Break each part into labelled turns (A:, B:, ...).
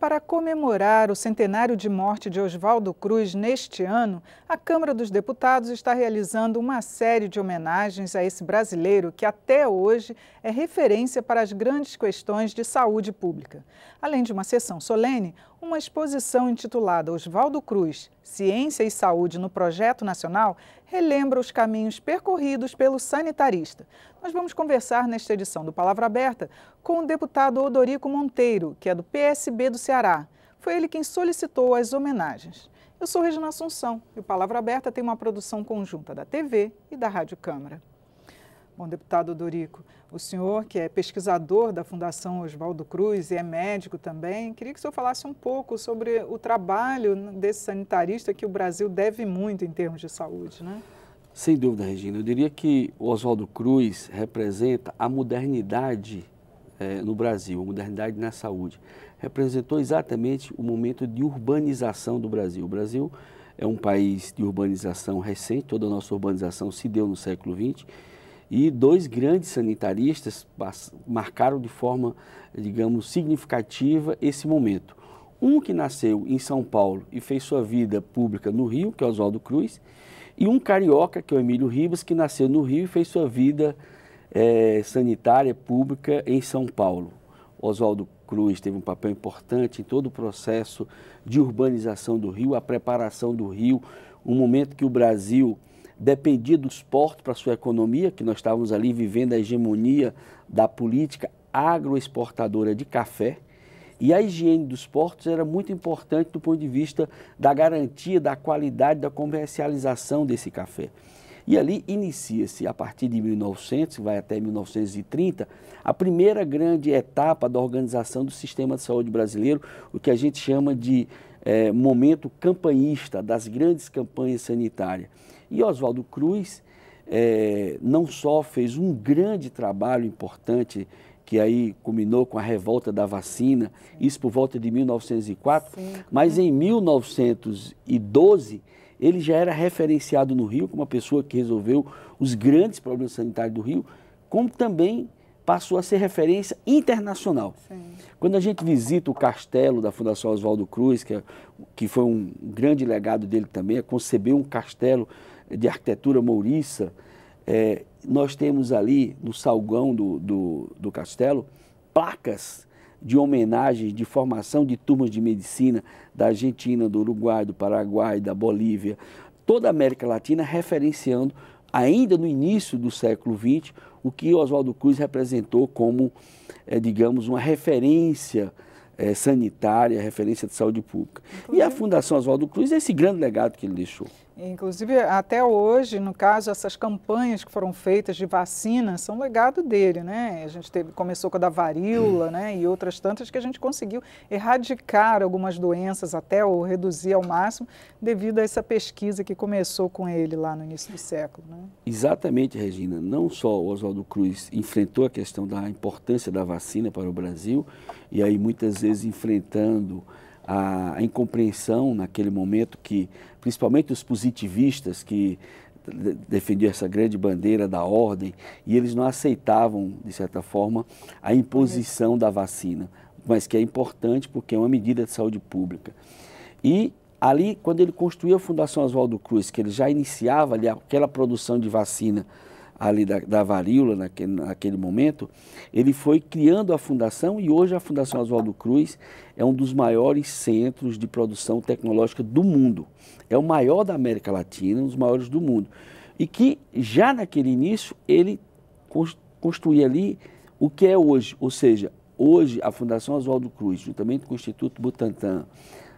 A: Para comemorar o centenário de morte de Oswaldo Cruz neste ano, a Câmara dos Deputados está realizando uma série de homenagens a esse brasileiro que até hoje é referência para as grandes questões de saúde pública. Além de uma sessão solene, uma exposição intitulada Oswaldo Cruz, Ciência e Saúde no Projeto Nacional, relembra os caminhos percorridos pelo sanitarista. Nós vamos conversar nesta edição do Palavra Aberta com o deputado Odorico Monteiro, que é do PSB do Ceará. Foi ele quem solicitou as homenagens. Eu sou Regina Assunção e o Palavra Aberta tem uma produção conjunta da TV e da Rádio Câmara. Bom, deputado Dorico, o senhor que é pesquisador da Fundação Oswaldo Cruz e é médico também, queria que o senhor falasse um pouco sobre o trabalho desse sanitarista que o Brasil deve muito em termos de saúde, né?
B: Sem dúvida, Regina. Eu diria que o Oswaldo Cruz representa a modernidade é, no Brasil, a modernidade na saúde. Representou exatamente o momento de urbanização do Brasil. O Brasil é um país de urbanização recente, toda a nossa urbanização se deu no século XX e dois grandes sanitaristas marcaram de forma, digamos, significativa esse momento. Um que nasceu em São Paulo e fez sua vida pública no Rio, que é Oswaldo Cruz, e um carioca, que é o Emílio Ribas, que nasceu no Rio e fez sua vida é, sanitária pública em São Paulo. Oswaldo Cruz teve um papel importante em todo o processo de urbanização do Rio, a preparação do Rio, um momento que o Brasil dependia do portos para sua economia, que nós estávamos ali vivendo a hegemonia da política agroexportadora de café. E a higiene dos portos era muito importante do ponto de vista da garantia da qualidade da comercialização desse café. E ali inicia-se, a partir de 1900, vai até 1930, a primeira grande etapa da organização do sistema de saúde brasileiro, o que a gente chama de é, momento campanhista, das grandes campanhas sanitárias. E Oswaldo Cruz é, não só fez um grande trabalho importante que aí culminou com a revolta da vacina, Sim. isso por volta de 1904, Sim. mas em 1912 ele já era referenciado no Rio como uma pessoa que resolveu os grandes problemas sanitários do Rio, como também passou a ser referência internacional. Sim. Quando a gente visita o castelo da Fundação Oswaldo Cruz, que, é, que foi um grande legado dele também, é conceber um castelo de arquitetura mouriça. É, nós temos ali no salgão do, do, do castelo placas de homenagem, de formação de turmas de medicina da Argentina, do Uruguai, do Paraguai, da Bolívia, toda a América Latina referenciando, ainda no início do século XX, o que Oswaldo Cruz representou como, é, digamos, uma referência é, sanitária, referência de saúde pública. E a Fundação Oswaldo Cruz é esse grande legado que ele deixou.
A: Inclusive, até hoje, no caso, essas campanhas que foram feitas de vacina são legado dele, né? A gente teve, começou com a da varíola, hum. né? E outras tantas que a gente conseguiu erradicar algumas doenças até ou reduzir ao máximo devido a essa pesquisa que começou com ele lá no início do século, né?
B: Exatamente, Regina. Não só o Oswaldo Cruz enfrentou a questão da importância da vacina para o Brasil e aí muitas vezes enfrentando a, a incompreensão naquele momento que, principalmente os positivistas que defendiam essa grande bandeira da ordem e eles não aceitavam, de certa forma, a imposição da vacina, mas que é importante porque é uma medida de saúde pública. E ali, quando ele construiu a Fundação Oswaldo Cruz, que ele já iniciava ali aquela produção de vacina ali da, da varíola naquele, naquele momento, ele foi criando a fundação e hoje a Fundação Oswaldo Cruz é um dos maiores centros de produção tecnológica do mundo. É o maior da América Latina, um dos maiores do mundo. E que já naquele início ele construía ali o que é hoje, ou seja, hoje a Fundação Oswaldo Cruz, juntamente com o Instituto Butantan,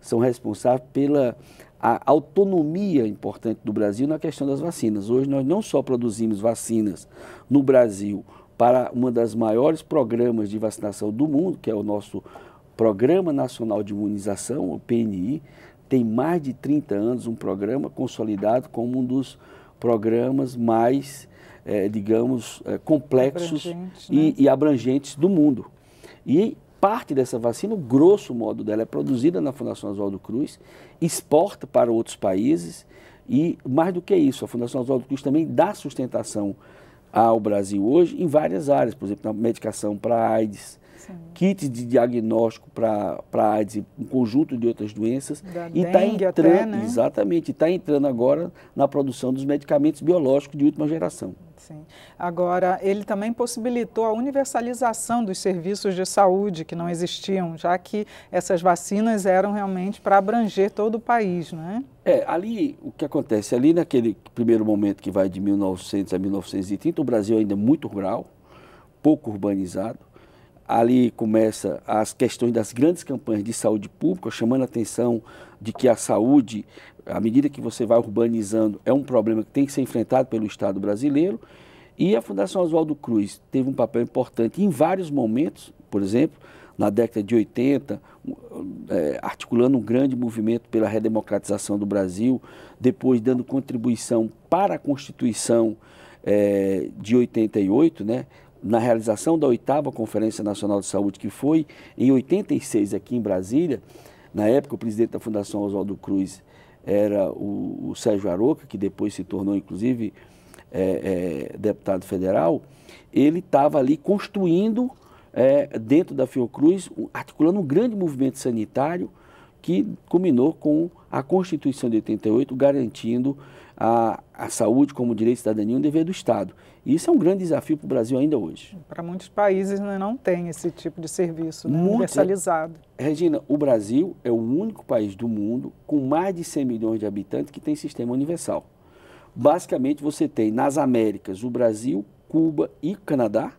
B: são responsáveis pela a autonomia importante do Brasil na questão das vacinas. Hoje nós não só produzimos vacinas no Brasil para uma das maiores programas de vacinação do mundo, que é o nosso Programa Nacional de Imunização, o PNI, tem mais de 30 anos um programa consolidado como um dos programas mais, é, digamos, é, complexos né? e, e abrangentes do mundo. E parte dessa vacina, o grosso modo dela, é produzida na Fundação Oswaldo Cruz, exporta para outros países e, mais do que isso, a Fundação Oswaldo Cruz também dá sustentação ao Brasil hoje em várias áreas, por exemplo, na medicação para AIDS, Sim. kits de diagnóstico para AIDS e um conjunto de outras doenças. Da e está entrando, né? exatamente, está entrando agora na produção dos medicamentos biológicos de última geração.
A: Sim. Agora, ele também possibilitou a universalização dos serviços de saúde que não existiam, já que essas vacinas eram realmente para abranger todo o país, né? É, ali
B: o que acontece, ali naquele primeiro momento que vai de 1900 a 1930, o Brasil é ainda é muito rural, pouco urbanizado. Ali começa as questões das grandes campanhas de saúde pública, chamando a atenção de que a saúde à medida que você vai urbanizando, é um problema que tem que ser enfrentado pelo Estado brasileiro. E a Fundação Oswaldo Cruz teve um papel importante em vários momentos, por exemplo, na década de 80, é, articulando um grande movimento pela redemocratização do Brasil, depois dando contribuição para a Constituição é, de 88, né? na realização da oitava Conferência Nacional de Saúde, que foi em 86 aqui em Brasília. Na época, o presidente da Fundação Oswaldo Cruz era o, o Sérgio Aroca, que depois se tornou, inclusive, é, é, deputado federal, ele estava ali construindo, é, dentro da Fiocruz, articulando um grande movimento sanitário que culminou com a Constituição de 88, garantindo a, a saúde como direito, cidadania, um dever do Estado. E isso é um grande desafio para o Brasil ainda hoje.
A: Para muitos países né, não tem esse tipo de serviço né, Muito, é. universalizado.
B: Regina, o Brasil é o único país do mundo com mais de 100 milhões de habitantes que tem sistema universal. Basicamente, você tem nas Américas o Brasil, Cuba e Canadá,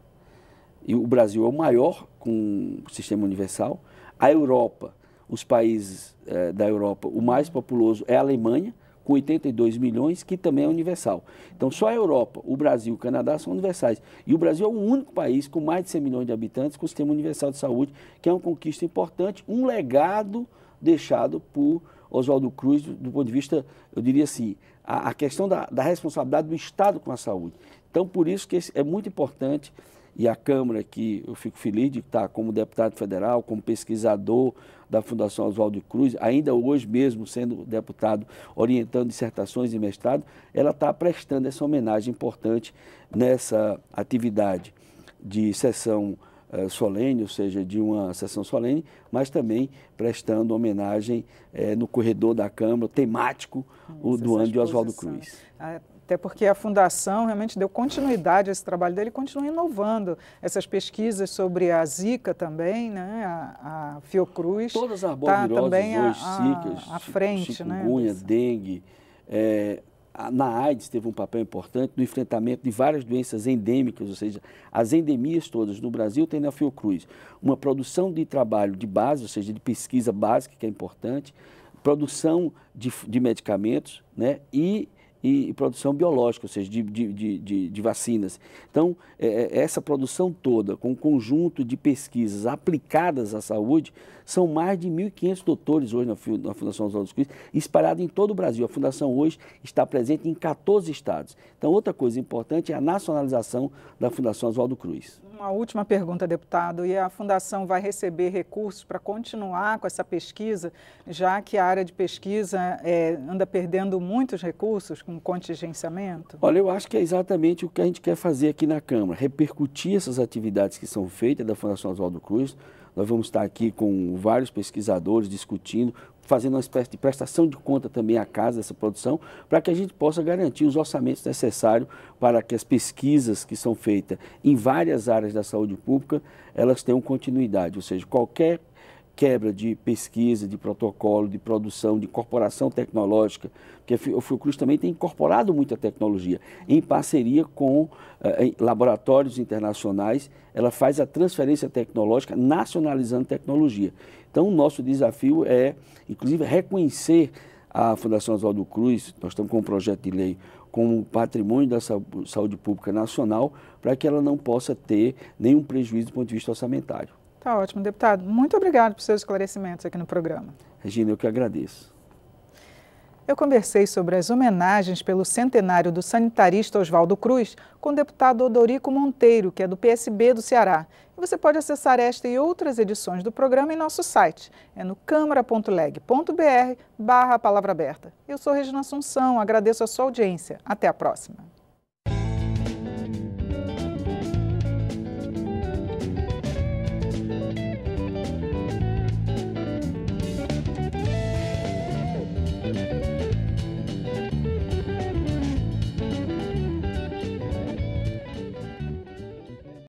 B: e o Brasil é o maior com sistema universal. A Europa os países eh, da Europa, o mais populoso é a Alemanha, com 82 milhões, que também é universal. Então, só a Europa, o Brasil e o Canadá são universais. E o Brasil é o único país com mais de 100 milhões de habitantes com o sistema universal de saúde, que é uma conquista importante, um legado deixado por Oswaldo Cruz, do, do ponto de vista, eu diria assim, a, a questão da, da responsabilidade do Estado com a saúde. Então, por isso que é muito importante e a Câmara, que eu fico feliz de estar como deputado federal, como pesquisador da Fundação Oswaldo Cruz, ainda hoje mesmo sendo deputado, orientando dissertações e mestrado, ela está prestando essa homenagem importante nessa atividade de sessão uh, solene, ou seja, de uma sessão solene, mas também prestando homenagem uh, no corredor da Câmara, temático, hum, o do ano de Oswaldo Cruz.
A: A ah, até porque a Fundação realmente deu continuidade a esse trabalho dele e continua inovando essas pesquisas sobre a Zika também, né? a, a Fiocruz. Todas as tá também a, Zicas, à frente, chikungunya, né,
B: dengue, é, na AIDS teve um papel importante no enfrentamento de várias doenças endêmicas, ou seja, as endemias todas no Brasil tem na Fiocruz. Uma produção de trabalho de base, ou seja, de pesquisa básica, que é importante, produção de, de medicamentos né, e e produção biológica, ou seja, de, de, de, de vacinas. Então, é, é, essa produção toda, com um conjunto de pesquisas aplicadas à saúde, são mais de 1.500 doutores hoje na, Fundação Oswaldo Cruz, espalhado em todo o Brasil. A Fundação hoje está presente em 14 estados. Então, outra coisa importante é a nacionalização da Fundação Oswaldo Cruz.
A: Uma última pergunta, deputado. E a Fundação vai receber recursos para continuar com essa pesquisa, já que a área de pesquisa é, anda perdendo muitos recursos com contingenciamento? Olha,
B: eu acho que é exatamente o que a gente quer fazer aqui na Câmara, repercutir essas atividades que são feitas da Fundação Oswaldo Cruz. Nós vamos estar aqui com vários pesquisadores discutindo fazendo uma espécie de prestação de conta também à casa dessa produção, para que a gente possa garantir os orçamentos necessários para que as pesquisas que são feitas em várias áreas da saúde pública, elas tenham continuidade, ou seja, qualquer quebra de pesquisa, de protocolo, de produção, de incorporação tecnológica, porque o Fiocruz também tem incorporado muita tecnologia. Em parceria com eh, laboratórios internacionais, ela faz a transferência tecnológica, nacionalizando tecnologia. Então, o nosso desafio é, inclusive, reconhecer a Fundação Oswaldo Cruz, nós estamos com um projeto de lei como patrimônio da saúde pública nacional, para que ela não possa ter nenhum prejuízo do ponto de vista orçamentário.
A: Tá ótimo. Deputado, muito obrigado por seus esclarecimentos aqui no programa. Regina, eu que agradeço. Eu conversei sobre as homenagens pelo centenário do sanitarista Oswaldo Cruz com o deputado Odorico Monteiro, que é do PSB do Ceará. E você pode acessar esta e outras edições do programa em nosso site. É no câmara.leg.br barra palavra aberta. Eu sou Regina Assunção, agradeço a sua audiência. Até a próxima.